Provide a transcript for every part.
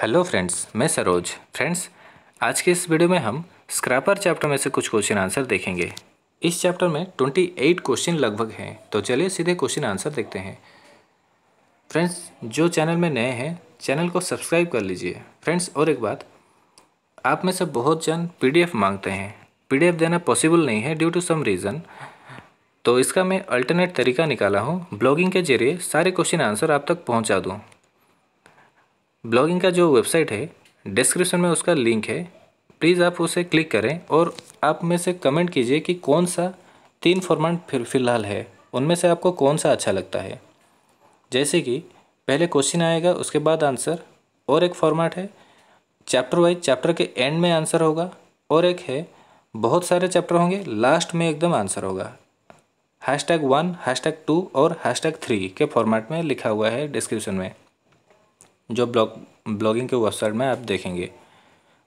Hello friends मैं Saroj friends आज के इस वीडियो में हम स्क्रैपर चैप्टर में से कुछ क्वेश्चन आंसर देखेंगे इस चैप्टर में ट्वेंटी एट क्वेश्चन लगभग हैं तो चलिए सीधे क्वेश्चन आंसर देखते हैं फ्रेंड्स जो चैनल में नए हैं चैनल को सब्सक्राइब कर लीजिए फ्रेंड्स और एक बात आप में से बहुत जन पी मांगते हैं पी देना पॉसिबल नहीं है ड्यू टू सम रीज़न तो इसका मैं अल्टरनेट तरीका निकाला हूँ ब्लॉगिंग के जरिए सारे क्वेश्चन आंसर आप तक पहुँचा दूँ ब्लॉगिंग का जो वेबसाइट है डिस्क्रिप्शन में उसका लिंक है प्लीज़ आप उसे क्लिक करें और आप में से कमेंट कीजिए कि कौन सा तीन फॉर्मेट फिर फिलहाल है उनमें से आपको कौन सा अच्छा लगता है जैसे कि पहले क्वेश्चन आएगा उसके बाद आंसर और एक फॉर्मेट है चैप्टर वाइज चैप्टर के एंड में आंसर होगा और एक है बहुत सारे चैप्टर होंगे लास्ट में एकदम आंसर होगा hash tag one hash tag two और हैश टैग थ्री के फॉर्मेट में लिखा हुआ है डिस्क्रिप्शन में जो ब्लॉग ब्लॉगिंग के वेबसाइट में आप देखेंगे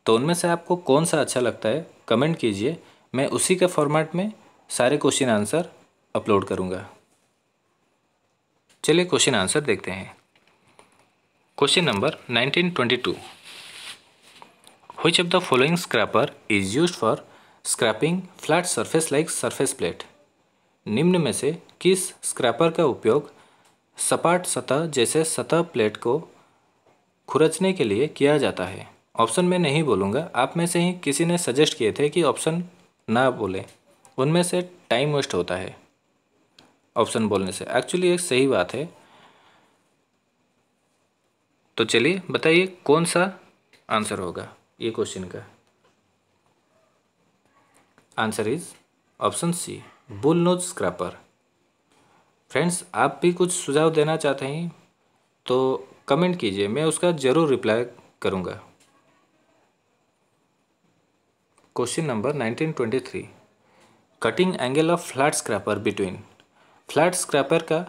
तो उनमें से आपको कौन सा अच्छा लगता है कमेंट कीजिए मैं उसी के फॉर्मेट में सारे क्वेश्चन आंसर अपलोड करूँगा चलिए क्वेश्चन आंसर देखते हैं question number 1922 which of the following scraper is use for scraping flat surface like surface plate निम्न में से किस स्क्रैपर का उपयोग सपाट सतह जैसे सतह प्लेट को खुरचने के लिए किया जाता है ऑप्शन में नहीं बोलूँगा आप में से ही किसी ने सजेस्ट किए थे कि ऑप्शन ना बोले उनमें से टाइम वेस्ट होता है ऑप्शन बोलने से एक्चुअली एक सही बात है तो चलिए बताइए कौन सा आंसर होगा ये क्वेश्चन का answer is option C bull nose scraper friends आप भी कुछ सुझाव देना चाहते हैं तो कमेंट कीजिए मैं उसका ज़रूर रिप्लाई करूँगा question number 1923 cutting angle of flat scraper between flat scraper का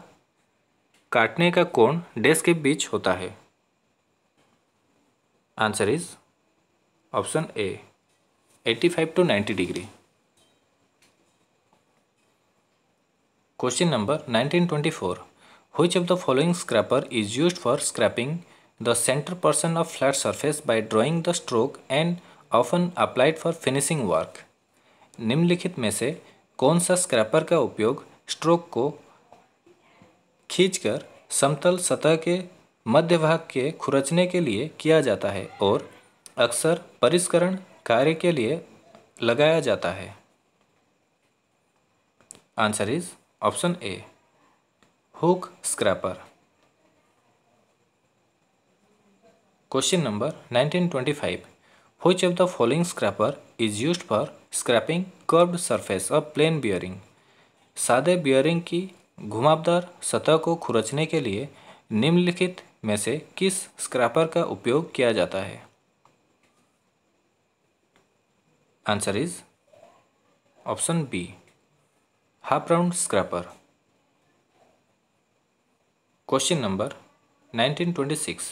काटने का कोण डेस्क के बीच होता है answer is option A 85 to 90 degree question number 1924 Which of the following scraper is used for scraping the center portion of flat surface by drawing the stroke and often applied for finishing work? निम्नलिखित में से कौन सा scraper का उपयोग stroke को खींचकर समतल सतह के मध्य भाग के खुरचने के लिए किया जाता है और अक्सर परिष्करण कार्य के लिए लगाया जाता है answer is option A hook scraper question number 1925 which of the following scraper is used for scraping curved surface of plain bearing सादे बियरिंग की घुमावदार सतह को खुरचने के लिए निम्नलिखित में से किस स्क्रैपर का उपयोग किया जाता है answer is option B half round scraper question number 1926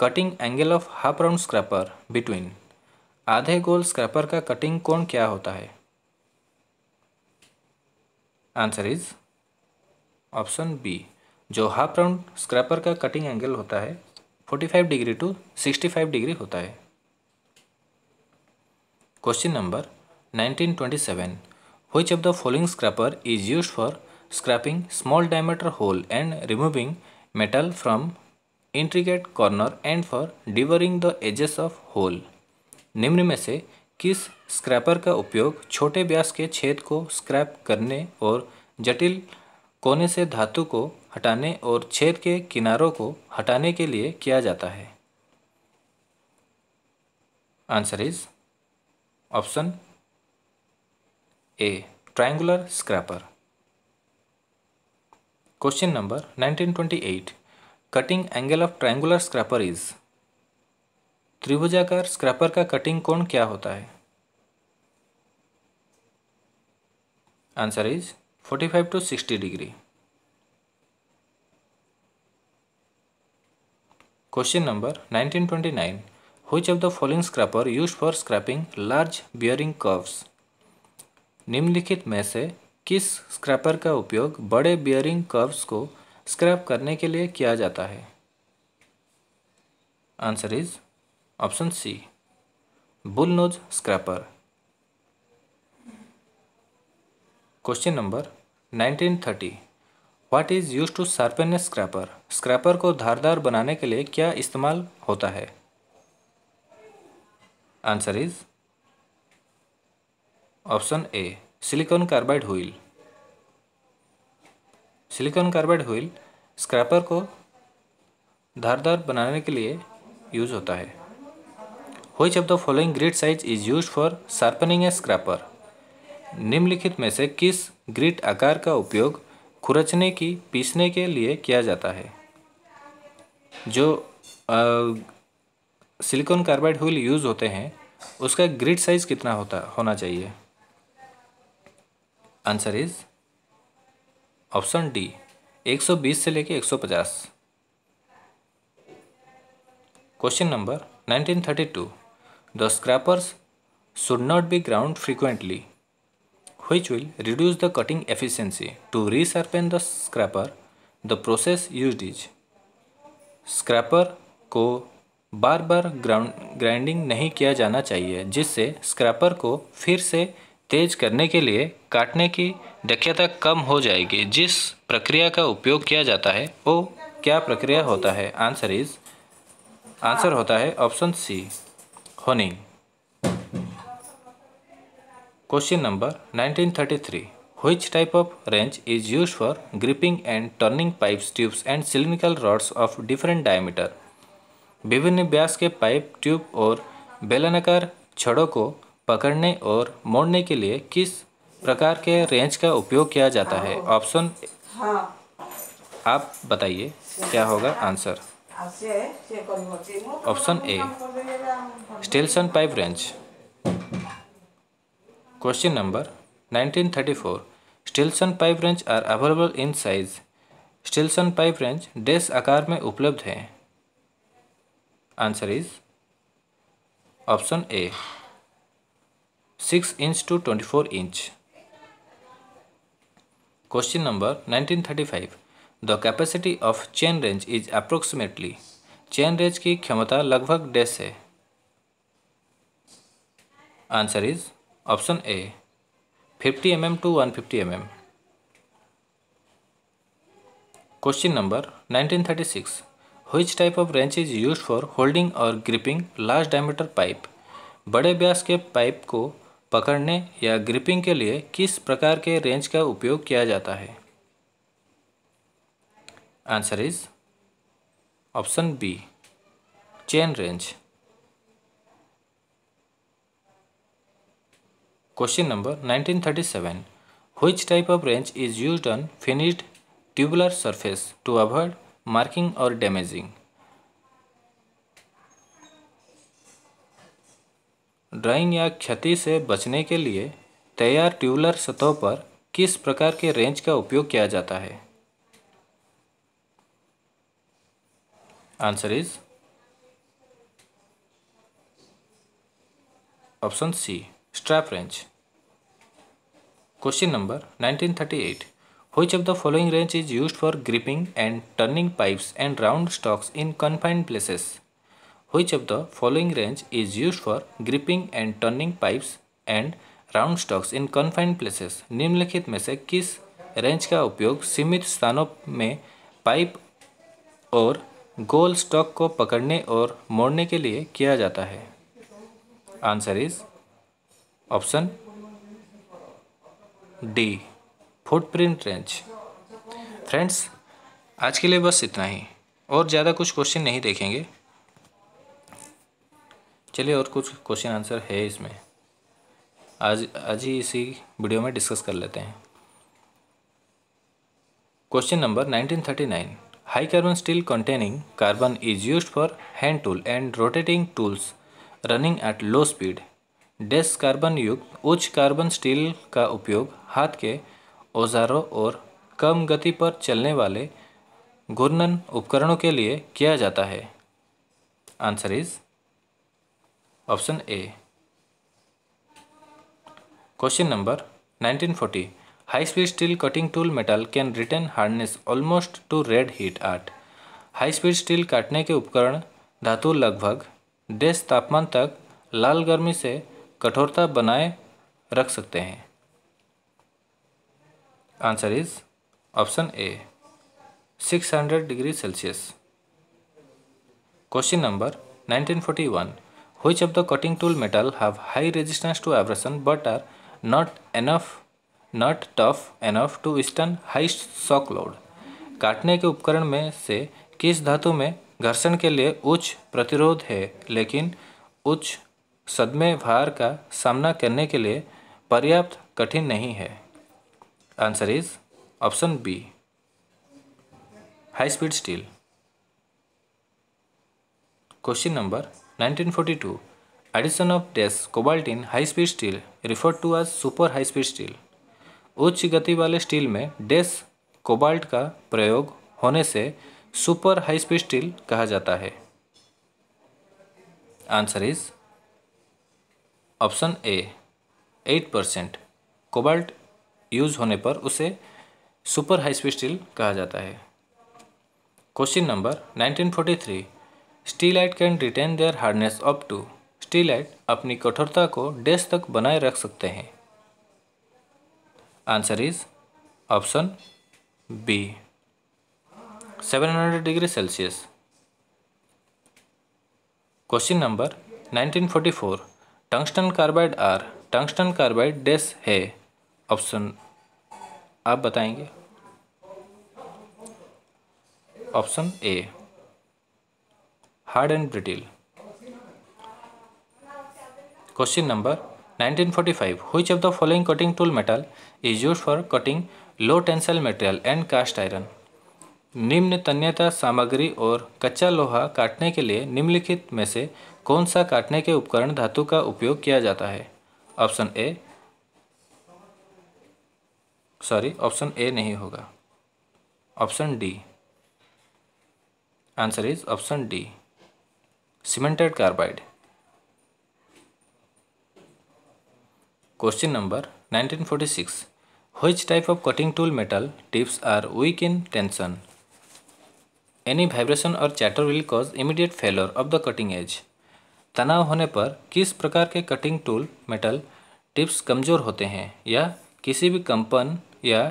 cutting angle of half round scraper between आधे गोल स्क्रैपर का कटिंग कोण क्या होता है आंसर इज ऑप्शन बी जो हाफ राउंड स्क्रैपर का कटिंग एंगल होता है 45 डिग्री टू 65 डिग्री होता है question number 1927 which of the following scraper is used for scraping small diameter hole and removing metal from intricate corner and for deburring the edges of hole. निम्न में से किस scraper का उपयोग छोटे व्यास के छेद को स्क्रैप करने और जटिल कोने से धातु को हटाने और छेद के किनारों को हटाने के लिए किया जाता है answer is option A triangular scraper question number nineteen twenty eight cutting angle of triangular scraper is त्रिभुजाकार स्क्रैपर का कटिंग कोण क्या होता है answer is forty five to sixty degree question number nineteen twenty nine which of the following scraper use for scraping large bearing curves निम्नलिखित में से किस स्क्रैपर का उपयोग बड़े बियरिंग कर्व्स को स्क्रैप करने के लिए किया जाता है answer is option C bullnose scraper question number 1930 what is use to sharpen a scraper scraper को धारदार बनाने के लिए क्या इस्तेमाल होता है answer is option A silicon carbide wheel silicon carbide wheel scraper को धारदार बनाने के लिए यूज होता है which of the following grit size is use for sharpening a scraper निम्नलिखित में से किस ग्रिट आकार का उपयोग खुरचने की पीसने के लिए किया जाता है जो सिलिकॉन कार्बाइड हुईल यूज़ होते हैं उसका ग्रिड साइज़ कितना होता होना चाहिए आंसर इज ऑप्शन डी 120 से लेके 150 question number 1932 the scrapers should not be ground frequently which will reduce the cutting efficiency to resharpen the scraper the process used is scraper को बार बार ग्राउंड ग्राइंडिंग नहीं किया जाना चाहिए जिससे स्क्रैपर को फिर से तेज करने के लिए काटने की दक्षता कम हो जाएगी जिस प्रक्रिया का उपयोग किया जाता है वो क्या प्रक्रिया होता है आंसर इज आंसर होता है option C honing question number 1933 which type of wrench is use for gripping and turning pipes tubes and cylindrical rods of different diameter विभिन्न व्यास के पाइप ट्यूब और बेलनाकार छड़ों को पकड़ने और मोड़ने के लिए किस प्रकार के रेंज का उपयोग किया जाता है हाँ। ऑप्शन हाँ। आप बताइए क्या होगा answer option A Stillson pipe wrench question number 1934 Stillson pipe wrench are available in size Stillson pipe wrench dash आकार में उपलब्ध है answer is option A six inch to twenty four inch question number nineteen thirty five the capacity of chain wrench is approximately chain wrench की क्षमता लगभग dash है answer is option A fifty M M to one fifty M M question number nineteen thirty six which type of wrench is use for holding और gripping large diameter pipe बड़े ब्यास के pipe को पकड़ने या gripping के लिए किस प्रकार के रेंज का उपयोग किया जाता है answer is option B chain wrench question number 1937 thirty seven type of wrench is used on finished tubular surface to avoid marking और डैमेजिंग ड्राइंग या क्षति से बचने के लिए तैयार ट्यूबलर सतहों पर किस प्रकार के रेंज का उपयोग किया जाता है answer is option C strap wrench question number 1938 which of the following range is used for gripping and turning pipes and round stocks in confined places Which of the following wrench is used for gripping and turning pipes and round stocks in confined places निम्नलिखित में से किस range का उपयोग सीमित स्थानों में pipe और गोल स्टॉक को पकड़ने और मोड़ने के लिए किया जाता है answer is option D footprint wrench friends आज के लिए बस इतना ही और ज़्यादा कुछ क्वेश्चन नहीं देखेंगे चलिए और कुछ क्वेश्चन आंसर है इसमें आज आज ही इसी वीडियो में डिस्कस कर लेते हैं question number 1939 high carbon steel containing carbon is used for hand tool and rotating tools running at low speed dash carbon युक्त उच्च कार्बन स्टील का उपयोग हाथ के औजारों और कम गति पर चलने वाले घूर्णन उपकरणों के लिए किया जाता है answer is option A question number 1940 high speed steel cutting tool metal can retain hardness almost to red heat art high speed steel काटने के उपकरण धातु लगभग देश तापमान तक लाल गर्मी से कठोरता बनाए रख सकते हैं answer is option A 600 degree Celsius question number 1941 which of the cutting tool metal have high resistance to abrasion but are not enough not tough enough to withstand high shock load काटने के उपकरण में से किस धातु में घर्षण के लिए उच्च प्रतिरोध है लेकिन उच्च सदमे भार का सामना करने के लिए पर्याप्त कठिन नहीं है answer is option B high speed steel question number 1942, addition of dash cobalt in high-speed steel referred to as super high-speed steel. उच्च गति वाले स्टील में डेस कोबाल्ट का प्रयोग होने से सुपर हाई स्पीड स्टील कहा जाता है answer is option A eight percent cobalt use होने पर उसे सुपर हाई स्पीड स्टील कहा जाता है question number nineteen forty three Stellite can retain their hardness up to Stellite अपनी कठोरता को डेस तक बनाए रख सकते हैं answer is option B 700 degree Celsius question number 1944 tungsten carbide are tungsten carbide dash है ऑप्शन आप बताएंगे option A hard and brittle question number 1945. Which of the following cutting tool metal is use for cutting low tensile material and cast iron निम्न तन्यता सामग्री और कच्चा लोहा काटने के लिए निम्नलिखित में से कौन सा काटने के उपकरण धातु का उपयोग किया जाता है option A sorry option A नहीं होगा option D answer is option D cemented carbide question number 1946 which type of cutting tool metal tips are weak in tension any vibration और chatter will cause immediate failure of the cutting edge तनाव होने पर किस प्रकार के cutting tool metal tips कमजोर होते हैं या किसी भी कंपन या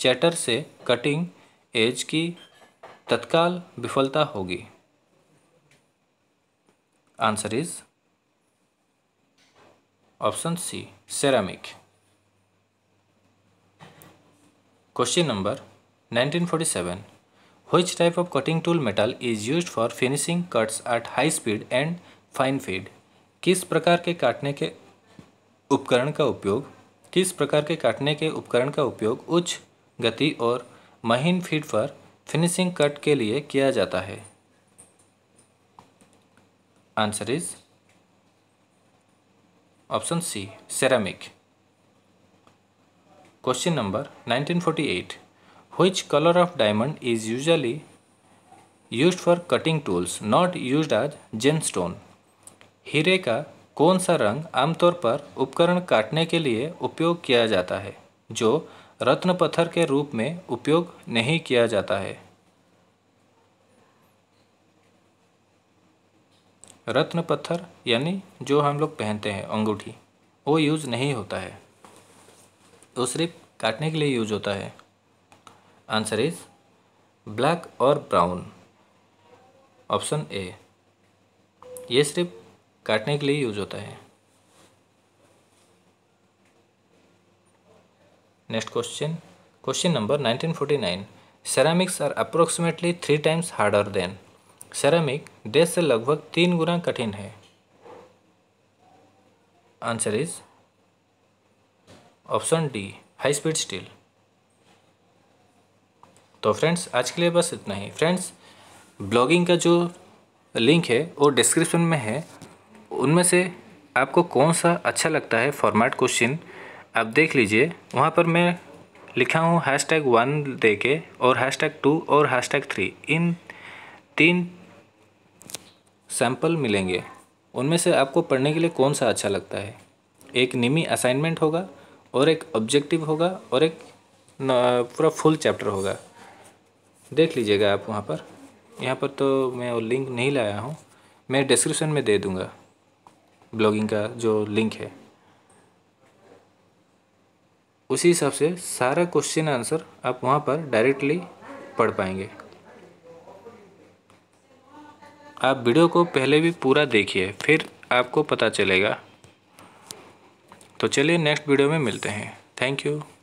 चैटर से कटिंग एज की तत्काल विफलता होगी Answer is option C ceramic. Question number 1947 Which type of cutting tool metal is used for finishing cuts at high speed and fine fade? किस प्रकार के काटने के उपकरण का उपयोग किस प्रकार के काटने के उपकरण का उपयोग उच्च गति और महीन फीड पर फिनिशिंग कट के लिए किया जाता है answer is option C ceramic question number 1948 which color of diamond is usually used for cutting tools not used as gemstone हीरे का कौन सा रंग आमतौर पर उपकरण काटने के लिए उपयोग किया जाता है जो रत्न पत्थर के रूप में उपयोग नहीं किया जाता है रत्न पत्थर यानी जो हम लोग पहनते हैं अंगूठी वो यूज़ नहीं होता है वो सिर्फ काटने के लिए यूज होता है आंसर इज ब्लैक और ब्राउन ऑप्शन ए ये सिर्फ काटने के लिए यूज होता है next question question number 1949 ceramics are approximately three times harder than ceramic dash से लगभग तीन गुना कठिन है answer is option D high speed steel तो फ्रेंड्स आज के लिए बस इतना ही फ्रेंड्स ब्लॉगिंग का जो लिंक है वो डिस्क्रिप्शन में है उनमें से आपको कौन सा अच्छा लगता है फॉर्मेट क्वेश्चन आप देख लीजिए वहाँ पर मैं लिखा हूँ हैश टैग वन दे के और हैश टैग टू और हैश टैग थ्री इन तीन सैम्पल मिलेंगे उनमें से आपको पढ़ने के लिए कौन सा अच्छा लगता है एक निमी असाइनमेंट होगा और एक ऑब्जेक्टिव होगा और एक पूरा फुल चैप्टर होगा देख लीजिएगा आप वहाँ पर यहाँ पर तो मैं वो लिंक नहीं लाया हूँ मैं डिस्क्रिप्शन में दे दूँगा ब्लॉगिंग का जो लिंक है उसी हिसाब से सारा क्वेश्चन आंसर आप वहाँ पर डायरेक्टली पढ़ पाएंगे आप वीडियो को पहले भी पूरा देखिए फिर आपको पता चलेगा तो चलिए नेक्स्ट वीडियो में मिलते हैं थैंक यू